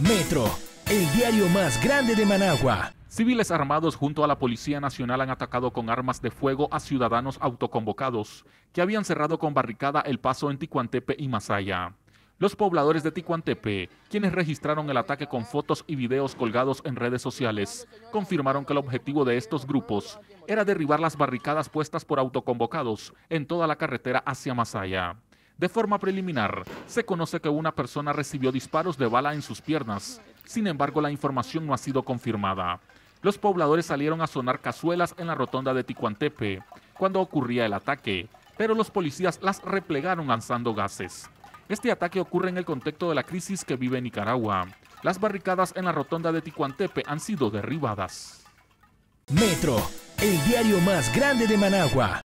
Metro, el diario más grande de Managua. Civiles armados junto a la Policía Nacional han atacado con armas de fuego a ciudadanos autoconvocados que habían cerrado con barricada el paso en Ticuantepe y Masaya. Los pobladores de Ticuantepe, quienes registraron el ataque con fotos y videos colgados en redes sociales, confirmaron que el objetivo de estos grupos era derribar las barricadas puestas por autoconvocados en toda la carretera hacia Masaya. De forma preliminar, se conoce que una persona recibió disparos de bala en sus piernas. Sin embargo, la información no ha sido confirmada. Los pobladores salieron a sonar cazuelas en la rotonda de Ticuantepe cuando ocurría el ataque, pero los policías las replegaron lanzando gases. Este ataque ocurre en el contexto de la crisis que vive Nicaragua. Las barricadas en la rotonda de Ticuantepe han sido derribadas. Metro, el diario más grande de Managua.